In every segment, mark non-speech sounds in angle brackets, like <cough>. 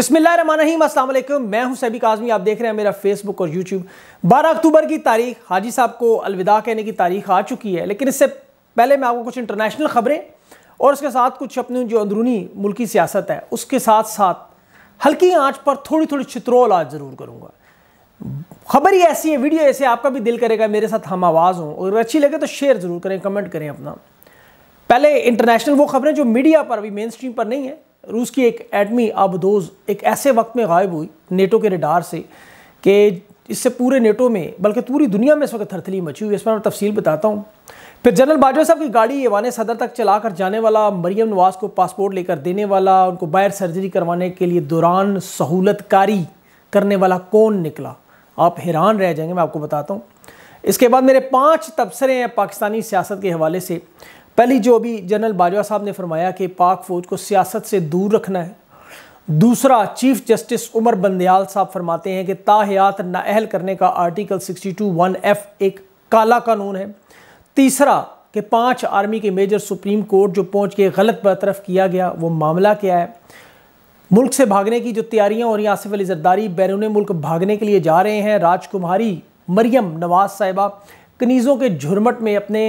अस्सलाम वालेकुम मैं हूं सैबिक आजमी आप देख रहे हैं मेरा फेसबुक और यूट्यूब बारह अक्टूबर की तारीख हाजी साहब को अलविदा कहने की तारीख आ चुकी है लेकिन इससे पहले मैं आपको कुछ इंटरनेशनल खबरें और उसके साथ कुछ अपनी जो अंदरूनी मुल्की सियासत है उसके साथ साथ हल्की आँच पर थोड़ी थोड़ी चित्रोल आज ज़रूर करूँगा खबर ही ऐसी है वीडियो ऐसे आपका भी दिल करेगा मेरे साथ हम आवाज़ हों अगर अच्छी लगे तो शेयर ज़रूर करें कमेंट करें अपना पहले इंटरनेशनल वो खबरें जो मीडिया पर अभी मेन स्ट्रीम पर नहीं है रूस की एक एटमी आबदोज एक ऐसे वक्त में गायब हुई नेटो के रिडार से कि इससे पूरे नेटो में बल्कि पूरी दुनिया में इस वक्त थरथली मची हुई इस पर मैं तफसील बताता हूँ फिर जनरल बाजवा साहब की गाड़ी ईवान सदर तक चलाकर जाने वाला मरियम नवाज को पासपोर्ट लेकर देने वाला उनको बाहर सर्जरी करवाने के लिए दौरान सहूलतकारी करने वाला कौन निकला आप हैरान रह जाएंगे मैं आपको बताता हूँ इसके बाद मेरे पाँच तबसरे हैं पाकिस्तानी सियासत के हवाले से पहली जो अभी जनरल बाजवा साहब ने फरमाया कि पाक फ़ौज को सियासत से दूर रखना है दूसरा चीफ जस्टिस उमर बंदयाल साहब फरमाते हैं कि ताहयात नाअहल करने का आर्टिकल 62 वन एफ एक काला कानून है तीसरा कि पांच आर्मी के मेजर सुप्रीम कोर्ट जो पहुंच के गलत बरतरफ किया गया वो मामला क्या है मुल्क से भागने की जो तैयारियां हो रही आसिफ अली जरदारी बैरून मुल्क भागने के लिए जा रहे हैं राजकुमारी मरियम नवाज साहिबा कनीज़ों के झुरमट में अपने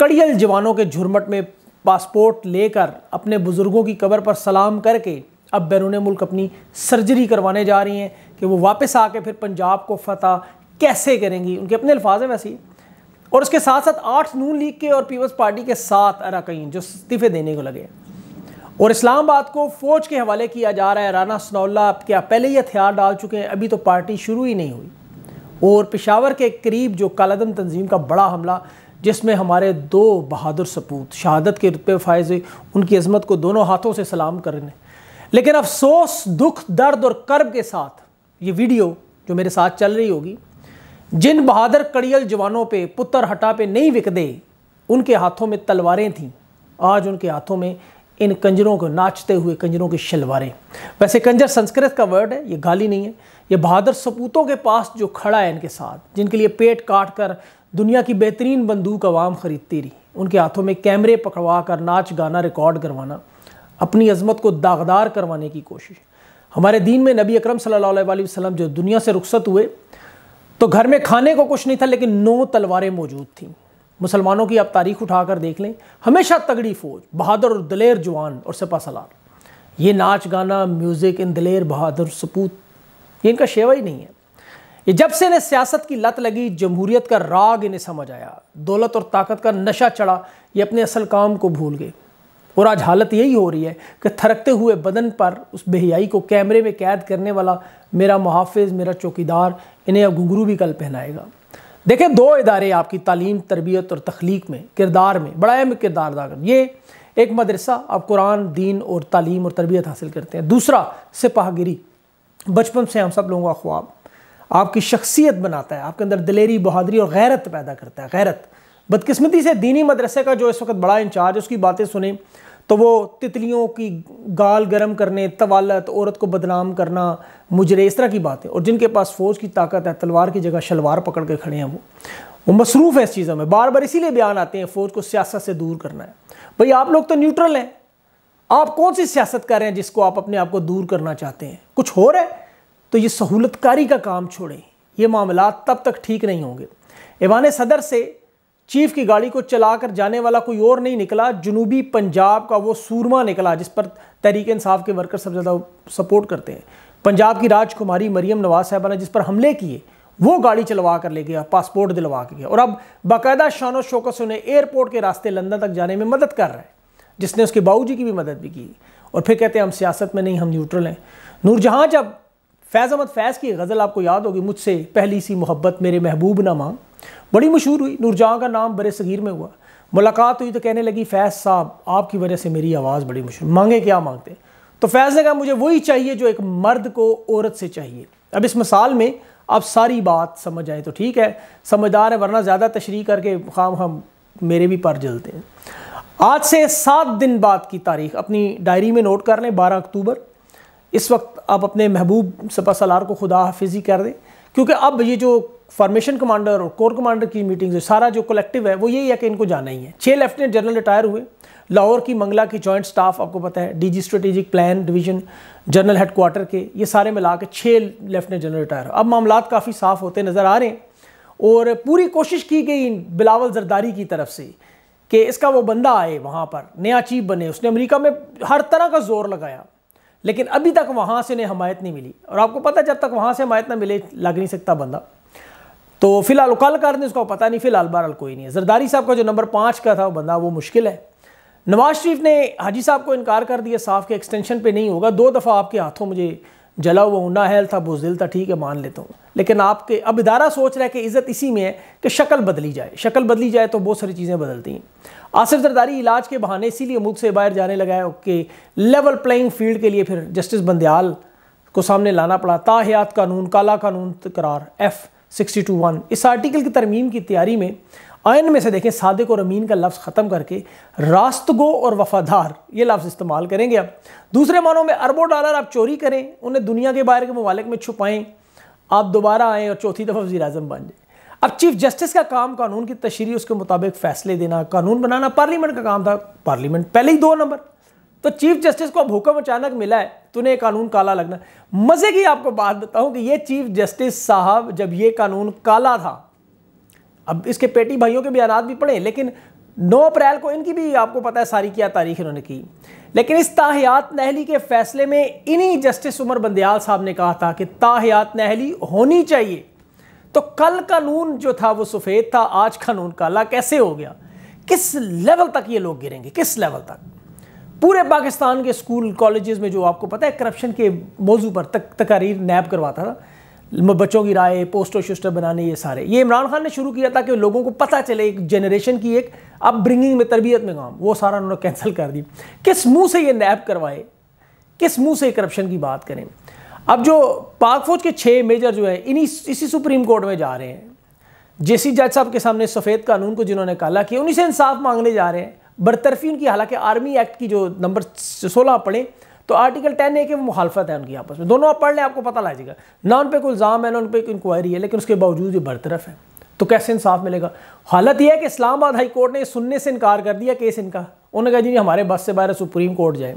कड़ियल जवानों के झुरमट में पासपोर्ट लेकर अपने बुज़ुर्गों की कबर पर सलाम करके अब बैरून मुल्क अपनी सर्जरी करवाने जा रही हैं कि वो वापस आके फिर पंजाब को फतह कैसे करेंगी उनके अपने अल्फाज हैं वैसे और उसके साथ साथ आठ नून लीग के और पीपल्स पार्टी के साथ अरकईन जो इस्तीफे देने को लगे और इस्लामाबाद को फौज के हवाले किया जा रहा है राना सनौल्ला अब क्या पहले ही हथियार डाल चुके हैं अभी तो पार्टी शुरू ही नहीं हुई और पिशावर के करीब जो कालादम तंजीम का बड़ा हमला जिसमें हमारे दो बहादुर सपूत शहादत के रुतबे फायज हुए उनकी अजमत को दोनों हाथों से सलाम करने लेकिन अफसोस दुख दर्द और कर्ब के साथ ये वीडियो जो मेरे साथ चल रही होगी जिन बहादुर कड़ियल जवानों पे पुत्र हटा पे नहीं विकदे उनके हाथों में तलवारें थीं आज उनके हाथों में इन कंजरों को नाचते हुए कंजरों की शलवारें वैसे कंजर संस्कृत का वर्ड है ये गाली नहीं है ये बहादुर सपूतों के पास जो खड़ा है इनके साथ जिनके लिए पेट काट कर दुनिया की बेहतरीन बंदूक आवाम ख़रीदती रही उनके हाथों में कैमरे पकड़वा कर नाच गाना रिकॉर्ड करवाना अपनी अजमत को दागदार करवाने की कोशिश हमारे दीन में नबी अकरम सल्लल्लाहु अलैहि वसल्लम जो दुनिया से रुखसत हुए तो घर में खाने को कुछ नहीं था लेकिन नौ तलवारें मौजूद थीं मुसलमानों की आप तारीख उठा कर देख लें हमेशा तगड़ी फौज बहादुर और दलेर जवान और सपा सलार ये नाच गाना म्यूज़िक इन दलेर बहादुर सपूत ये इनका शेवा ही नहीं है ये जब से इन्हें सियासत की लत लगी जमहूरियत का राग इन्हें समझ आया दौलत और ताकत का नशा चढ़ा ये अपने असल काम को भूल गए और आज हालत यही हो रही है कि थरकते हुए बदन पर उस बेहियाई को कैमरे में कैद करने वाला मेरा मुहाफ़ मेरा चौकीदार इन्हें अब घुंगरू भी कल पहनाएगा देखें दो इदारे आपकी तालीम तरबियत और तख्लीक में किरदार में बड़ा अहम किरदार अदा कर ये एक मदरसा आप कुरान दीन और तालीम और तरबियत हासिल करते हैं दूसरा सिपाहगिरी बचपन से हम सब लोगों का ख्वाब आपकी शख्सियत बनाता है आपके अंदर दिलेरी बहादरी और गैरत पैदा करता है गैरत बदकस्मती से दीनी मदरसे का जो इस वक्त बड़ा इंचार्ज उसकी बातें सुने तो वो तितलियों की गाल गर्म करने तवालत औरत को बदनाम करना मुजरे इस तरह की बातें और जिनके पास फ़ौज की ताकत है तलवार की जगह शलवार पकड़ के खड़े हैं वो वो मसरूफ़ है इस चीज़ों में बार बार इसीलिए बयान आते हैं फ़ौज को सियासत से दूर करना है भाई आप लोग तो न्यूट्रल हैं आप कौन सी सियासत कर रहे हैं जिसको आप अपने आप को दूर करना चाहते हैं कुछ हो रहा है तो ये सहूलतकारी का काम छोड़ें ये मामला तब तक ठीक नहीं होंगे ईवान सदर से चीफ की गाड़ी को चलाकर जाने वाला कोई और नहीं निकला जनूबी पंजाब का वो सूरमा निकला जिस पर तहरीक इंसाफ के वर्कर सबसे ज़्यादा सपोर्ट करते हैं पंजाब की राजकुमारी मरीम नवाज साहबा ने जिस पर हमले किए वो गाड़ी चलवा कर ले गया पासपोर्ट दिलवा के गया और अब बाकायदा शानो शोक से उन्हें एयरपोर्ट के रास्ते लंदन तक जाने में मदद कर रहा है जिसने उसके बाबू की भी मदद भी की और फिर कहते हैं हम सियासत में नहीं हम न्यूट्रल हैं नूरजहाँ जब फैज़ अहमद फैज़ की गज़ल आपको याद होगी मुझसे पहली सी मोहब्बत मेरे महबूब ना मांग बड़ी मशहूर हुई नूरजहाँ का नाम बरे सगीर में हुआ मुलाकात हुई तो कहने लगी फैज़ साहब आपकी वजह से मेरी आवाज़ बड़ी मशहूर मांगे क्या मांगते तो फैज़ ने कहा मुझे वही चाहिए जो एक मर्द को औरत से चाहिए अब इस मिसाल में आप सारी बात समझ आए तो ठीक है समझदार है वरना ज़्यादा तशरी करके खाम हम मेरे भी पर जलते हैं आज से सात दिन बाद की तारीख अपनी डायरी में नोट कर लें बारह अक्टूबर इस वक्त आप अपने महबूब सपा सलार को खुदा हाफिजी कर दें क्योंकि अब ये जो फॉर्मेशन कमांडर और कोर कमांडर की मीटिंग सारा जो कलेक्टिव है वो यही है कि इनको जाना ही है छः लेफ्टिनेंट जनरल रिटायर हुए लाहौर की मंगला की जॉइंट स्टाफ आपको पता है DG strategic plan division general headquarter के ये सारे मिला के छः लेफ्टिनेंट जनरल रिटायर अब मामला काफ़ी साफ होते नज़र आ रहे हैं और पूरी कोशिश की गई बिलावल जरदारी की तरफ से कि इसका वो बंदा आए वहाँ पर नया चीफ बने उसने अमरीका में हर तरह का जोर लगाया लेकिन अभी तक वहाँ से उन्हें हमायत नहीं मिली और आपको पता जब तक वहाँ से हमायत ना मिले लग नहीं सकता बंदा तो फिलहाल उकालकार ने उसको पता नहीं फिलहाल बहरहाल कोई नहीं है जरदारी साहब का जो नंबर पाँच का था बंदा वो मुश्किल है नवाज शरीफ ने हाजी साहब को इनकार कर दिया साफ के एक्सटेंशन पे नहीं होगा दो दफ़ा आपके हाथों मुझे जला हुआ ऊना हैल था बुजिल था ठीक है मान लेता हूँ लेकिन आपके अब इदारा सोच रहा है कि इज़्ज़त इसी में है कि शक्ल बदली जाए शक्ल बदली जाए तो बहुत सारी चीज़ें बदलती हैं आसिफ जरदारी इलाज के बहाने इसीलिए मुल्क से बाहर जाने लगा है कि लेवल प्लेइंग फील्ड के लिए फिर जस्टिस बंदयाल को सामने लाना पड़ा ताहयात कानून काला कानून तकरार एफ सिक्सटी टू वन इस आर्टिकल की तरमीम की तैयारी में आयन में से देखें सादिक और अमीन का लफ्ज़ ख़त्म करके रास्तगो और वफादार ये लफ्ज़ इस्तेमाल करेंगे आप दूसरे मानों में अरबों डॉलर आप चोरी करें उन्हें दुनिया के बाहर के ममालिक में छुपाएँ आप दोबारा आएँ और चौथी दफ़ा वजी अजम बन जाए अब चीफ जस्टिस का काम कानून की तशरी उसके मुताबिक फैसले देना कानून बनाना पार्लियामेंट का काम था पार्लियामेंट पहले ही दो नंबर तो चीफ जस्टिस को अब हुक्म अचानक मिला है उन्हें कानून काला लगना मजे की आपको बात बताऊं कि ये चीफ जस्टिस साहब जब ये कानून काला था अब इसके पेटी भाइयों के बयान भी पड़े लेकिन 9 अप्रैल को इनकी भी आपको पता है सारी क्या तारीख इन्होंने की लेकिन इस ताहयात नहली के फैसले में इन्हीं जस्टिस उमर बंदयाल साहब ने कहा था कि ताहयात नहली होनी चाहिए तो कल नून जो था वो सफ़ेद था आज कानून काला कैसे हो गया किस लेवल तक ये लोग गिरेंगे किस लेवल तक पूरे पाकिस्तान के स्कूल कॉलेजेस में जो आपको पता है करप्शन के मौजू पर तक तकारीर नैब करवाता था बच्चों की राय पोस्टर शोस्टर बनाने ये सारे ये इमरान खान ने शुरू किया था कि लोगों को पता चले एक जनरेशन की एक अपब्रिंगिंग में तरबियत में काम वो सारा उन्होंने कैंसिल कर दी किस मुंह से ये नैब करवाए किस मुंह से करप्शन की बात करें अब जो पाक फौज के छः मेजर जो हैं इन्हीं इसी सुप्रीम कोर्ट में जा रहे हैं जेसी जज साहब के सामने सफ़ेद कानून को जिन्होंने काला किया उन्हीं से इंसाफ मांगने जा रहे हैं बरतरफी उनकी हालांकि आर्मी एक्ट की जो नंबर सोलह पढ़े तो आर्टिकल टेन ए के मुखालफत है उनकी आपस में दोनों आप पढ़ लें आपको पता लग जाएगा ना उन पर कोई इल्ज़ाम है ना उन पर कोई इंक्वायरी है लेकिन उसके बावजूद ये बरतरफ है तो कैसे इंसाफ मिलेगा हालत यह है कि इस्लामाबाद हाई कोर्ट ने सुनने से इनकार कर दिया केस इनका उन्होंने कहा जी हमारे बस से बाहर सुप्रीम कोर्ट जाए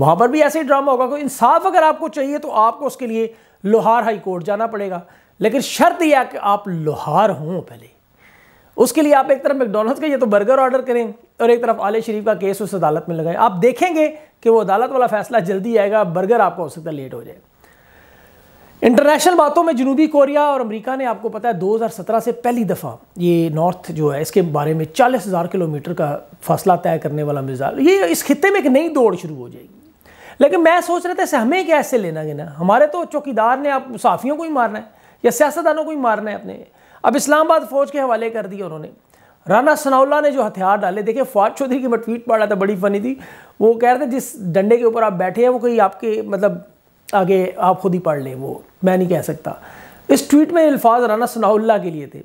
वहाँ पर भी ऐसे ही ड्रामा होगा कोई इंसाफ अगर आपको चाहिए तो आपको उसके लिए लोहार हाई कोर्ट जाना पड़ेगा लेकिन शर्त यह कि आप लोहार हों पहले उसके लिए आप एक तरफ मैकडोनल्ड्स का ये तो बर्गर ऑर्डर करें और एक तरफ आले शरीफ का केस उस अदालत में लगाएं आप देखेंगे कि वो अदालत वाला फैसला जल्दी आएगा बर्गर आपका हो सकता है लेट हो जाए इंटरनेशनल बातों में जनूबी कोरिया और अमेरिका ने आपको पता है 2017 से पहली दफ़ा ये नॉर्थ जो है इसके बारे में चालीस हज़ार किलोमीटर का फासला तय करने वाला मिजाज ये इस खत्े में एक नई दौड़ शुरू हो जाएगी लेकिन मैं सोच रहा था इसे हमें क्या ऐसे लेना देना हमारे तो चौकीदार ने आप मुसाफियों को ही मारना है या सियासतदानों को ही मारना है अपने अब इस्लामाबाद फौज के हवाले कर दिए उन्होंने राना सनाउल्ला ने जो हथियार डाले देखे फवाद चौधरी की मैं ट्वीट पढ़ रहा था बड़ी फनी थी वो कह रहे थे जिस डंडे के ऊपर आप बैठे हैं वो कहीं आपके मतलब आगे आप खुद ही पढ़ लें वो मैं नहीं कह सकता इस ट्वीट में अल्फाज राना सनाउल्ला के लिए थे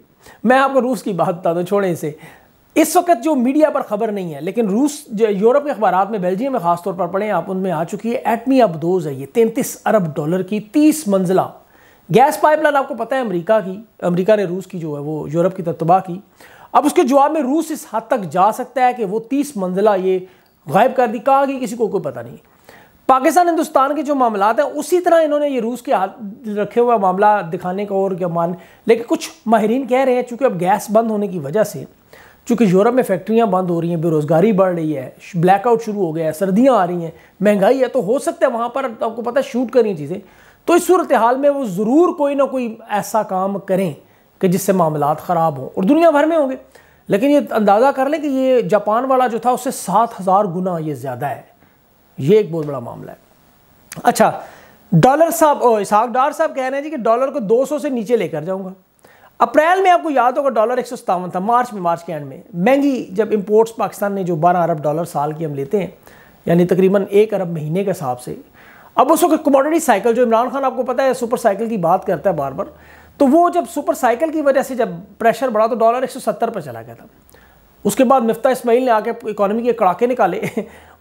मैं आपको रूस की बात बता दूँ छोड़ें इसे इस वक्त जो मीडिया पर खबर नहीं है लेकिन रूस यूरोप के अखबार में बेल्जियम में खासतौर पर पढ़ें आप उनमें आ चुकी है एटमी अब है ये तैंतीस अरब डॉलर की तीस मंजिला गैस पाइपलाइन आपको पता है अमेरिका की अमेरिका ने रूस की जो है वो यूरोप की तबाह की अब उसके जवाब में रूस इस हद तक जा सकता है कि वो तीस मंजिला ये गायब कर दी कहा कि किसी को कोई पता नहीं पाकिस्तान हिंदुस्तान के जो मामला हैं उसी तरह इन्होंने ये रूस के हाथ रखे हुआ मामला दिखाने का और क्या मान लेकिन कुछ माहरीन कह रहे हैं चूँकि अब गैस बंद होने की वजह से चूँकि यूरोप में फैक्ट्रियाँ बंद हो रही हैं बेरोज़गारी बढ़ रही है ब्लैकआउट शुरू हो गया है सर्दियाँ आ रही हैं महंगाई है तो हो सकता है वहाँ पर आपको पता है शूट करी चीज़ें तो इस सूरत हाल में वो ज़रूर कोई ना कोई ऐसा काम करें कि जिससे मामला ख़राब हों और दुनिया भर में होंगे लेकिन ये अंदाज़ा कर लें कि ये जापान वाला जो था उससे सात हज़ार गुना ये ज़्यादा है ये एक बहुत बड़ा मामला है अच्छा डॉलर साहब इसहाक डार साहब कह रहे हैं जी कि डॉलर को 200 से नीचे लेकर जाऊंगा अप्रैल में आपको याद होगा डॉलर एक था मार्च में मार्च के एंड में महंगी जब इम्पोर्ट्स पाकिस्तान ने जो बारह अरब डॉलर साल की हम लेते हैं यानी तकरीबन एक अरब महीने के हिसाब से अब उस वक्त कमोडिटी साइकिल जो इमरान खान आपको पता है सुपर साइकिल की बात करता है बार बार तो वो जब सुपर साइकिल की वजह से जब प्रेशर बढ़ा तो डॉलर एक पर चला गया था उसके बाद मफ्ता इसमाइल ने आके इकोनॉमी के कड़ाके निकाले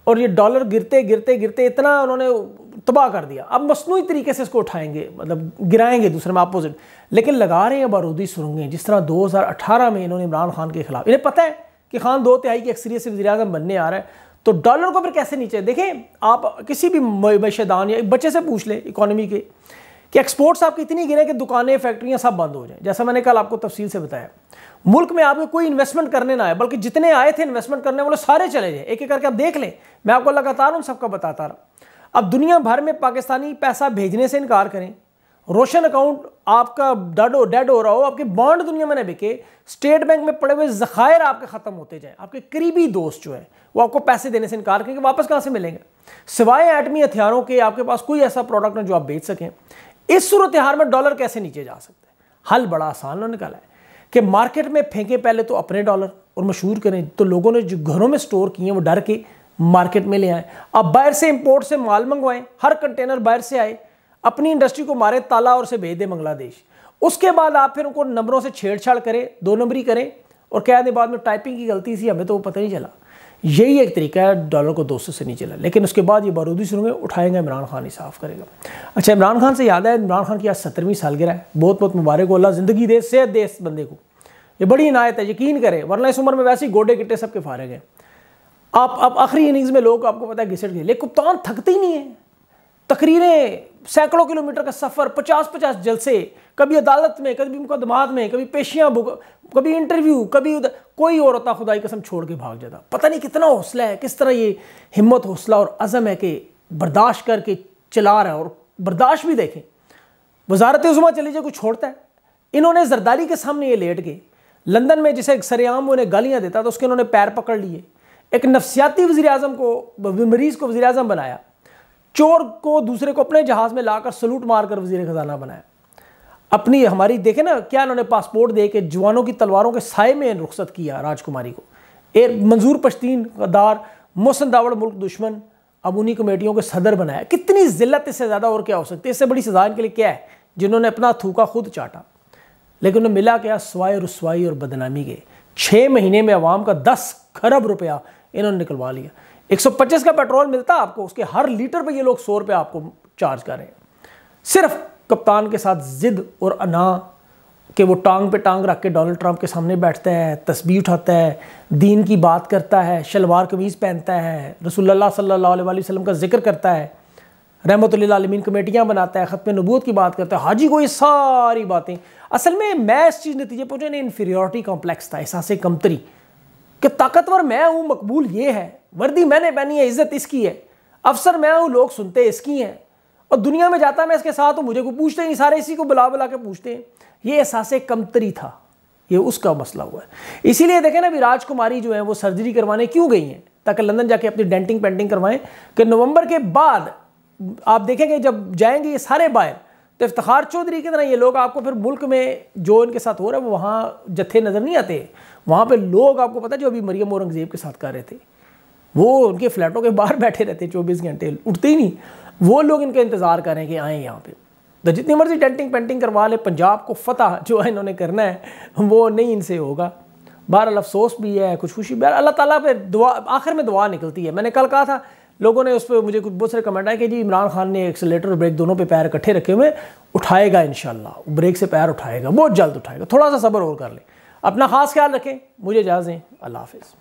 और ये डॉलर गिरते गिरते गिरते इतना उन्होंने तबाह कर दिया अब मसनू तरीके से इसको उठाएंगे मतलब गिराएंगे दूसरे में अपोजिट लेकिन लगा रहे हैं बारूदी सुरंगें जिस तरह 2018 में इन्होंने इमरान खान के खिलाफ इन्हें पता है कि खान दो तिहाई की अक्सरियत से वजी अजम बनने आ रहा है तो डॉलर को फिर कैसे नीचे देखें आप किसी भी मैशदान या बच्चे से पूछ लें इकॉनमी के कि एक्सपोर्ट्स आपकी इतनी गिरे कि दुकानें फैक्ट्रियां सब बंद हो जाएं जैसा मैंने कल आपको तफसील से बताया मुल्क में आपको कोई इन्वेस्टमेंट करने ना आए बल्कि जितने आए थे इन्वेस्टमेंट करने वाले सारे चले जाए एक एक करके आप देख लें मैं आपको लगातार उन सबका बताता रहा अब दुनिया भर में पाकिस्तानी पैसा भेजने से इनकार करें रोशन अकाउंट आपका डेड हो डेड हो रहा हो आपके बॉन्ड दुनिया में ना बिके स्टेट बैंक में पड़े हुए जखायर आपके ख़त्म होते जाएं आपके करीबी दोस्त जो है वो आपको पैसे देने से इनकार करेंगे वापस कहाँ से मिलेंगे सिवाय एटमी हथियारों के आपके पास कोई ऐसा प्रोडक्ट ना जो आप बेच सकें इस सूरत हाल में डॉलर कैसे नीचे जा सकते हैं हल बड़ा आसान और निकाला है कि मार्केट में फेंकें पहले तो अपने डॉलर और मशहूर करें तो लोगों ने जो घरों में स्टोर किए हैं वो डर के मार्केट में ले आए अब बाहर से इंपोर्ट से माल मंगवाएं हर कंटेनर बाहर से आए अपनी इंडस्ट्री को मारे ताला और से भेज दें बांग्लादेश उसके बाद आप फिर उनको नंबरों से छेड़छाड़ करें दो नंबरी करें और कह दें बाद में टाइपिंग की गलती थी हमें तो पता नहीं चला यही एक तरीका है डॉलर को 200 से नीचे ला लेकिन उसके बाद ये बारूदी सुरूंगे उठाएंगे इमरान खान ही साफ करेगा अच्छा इमरान खान से याद है इमरान खान की आज सत्रहवीं सालगिरह है बहुत बहुत मुबारक हो अल्लाह ज़िंदगी दे सेहत दे इस बंदे को ये बड़ी इनायत है यकीन करें वरना इस उम्र में वैसे ही गोडे गिट्टे सबके फारे गए आप अब आखिरी इनिंग्स में लोग आपको पता है घिसट गए लेकिन कप्तान थकते ही नहीं है तकरीरें सैकड़ों किलोमीटर का सफ़र पचास पचास जलसे कभी अदालत में कभी मुकदमात में कभी पेशियाँ भुग कभी इंटरव्यू कभी उधर कोई और होता खुदाई कसम छोड़ के भाग जाता पता नहीं कितना हौसला है किस तरह ये हिम्मत हौसला और अज़म है कि बर्दाश्त करके चला रहा है और बर्दाश्त भी देखें वजारत उजमा चले जाए कुछ छोड़ता है इन्होंने जरदारी के सामने ये लेट गए लंदन में जिसे एक सरेआम उन्हें गालियाँ देता तो उसके इन्होंने पैर पकड़ लिए एक नफसियाती वजी अजम को मरीज़ को वजी अजम बनाया चोर को दूसरे को अपने जहाज में लाकर सलूट मारकर वजीर खजाना बनाया अपनी हमारी देखे ना क्या उन्होंने पासपोर्ट दे के जवानों की तलवारों के साय में रुख्सत किया राजकुमारी को एक मंजूर पश्तीन दार मोहसन दावड़ मुल्क दुश्मन अब उन्हीं कमेटियों के सदर बनाया कितनी जिल्लत इससे ज़्यादा और क्या हो सकती है इससे बड़ी सजा इनके लिए क्या है जिन्होंने अपना थूका खुद चाटा लेकिन उन्हें मिला क्या स्वाय रसवाई और बदनामी के छः महीने में आवाम का दस खरब रुपया इन्होंने निकलवा लिया 125 का पेट्रोल मिलता आपको उसके हर लीटर पे ये लोग सौ रुपये आपको चार्ज कर रहे हैं सिर्फ कप्तान के साथ जिद और अना के वो टांग पे टांग रख के डोनाल्ड ट्रंप के सामने बैठता है तस्वीर उठाता है दीन की बात करता है शलवार कमीज़ पहनता है रसोल्ला सल्ला वसलम का जिक्र करता है रहमत आलमीन कमेटियाँ बनाता है ख़त्म नबूत की बात करता है हाजी को ये सारी बातें असल में मैं इस चीज़ नतीजे पहुँचा इन्फीरियॉरिटी कॉम्प्लेक्स था एहसास कमतरी कि ताकतवर मैं हूँ मकबूल ये है वर्दी मैंने पहनी है इज्जत इसकी है अफसर मैं हूँ लोग सुनते इसकी हैं और दुनिया में जाता मैं इसके साथ हूँ मुझे को पूछते नहीं सारे इसी को बुला बुला के पूछते हैं ये एहसास कमतरी था ये उसका मसला हुआ है इसीलिए देखें ना अभी राजकुमारी जो है वो सर्जरी करवाने क्यों गई हैं ताकि लंदन जाके अपनी डेंटिंग पेंटिंग करवाएं कि नवंबर के बाद आप देखेंगे जब जाएंगे ये सारे बाहर तो इफ्तार चौधरी की तरह ये लोग आपको फिर मुल्क में जो इनके साथ हो रहा है वो वहाँ जत्थे नज़र नहीं आते वहाँ पर लोग आपको पता जो अभी मरियम औरंगज़ेब के साथ कर रहे थे वो उनके फ्लैटों के बाहर <laughs> बैठे रहते हैं चौबीस घंटे उठते ही नहीं वो लोग इनका इंतज़ार करें कि आएँ यहाँ पर तो जितनी मर्ज़ी डेंटिंग पेंटिंग करवा ले पंजाब को फतह जो है इन्होंने करना है वो नहीं इनसे होगा बहरअल अफसोस भी है कुछ खुशी भी अल्लाह ताला पे दुआ आखिर में दुआ निकलती है मैंने कल कहा था लोगों ने उस पर मुझे कुछ बहुत सारे कमेंट आए कि जी इमरान खान ने एक्सलेटर और ब्रेक दोनों पे पैर इकट्ठे रखे हुए उठाएगा इन ब्रेक से पैर उठाएगा बहुत जल्द उठाएगा थोड़ा सा सब्र और कर लें अपना खास ख्याल रखें मुझे इजाज़ें अल्लाह हाफिज़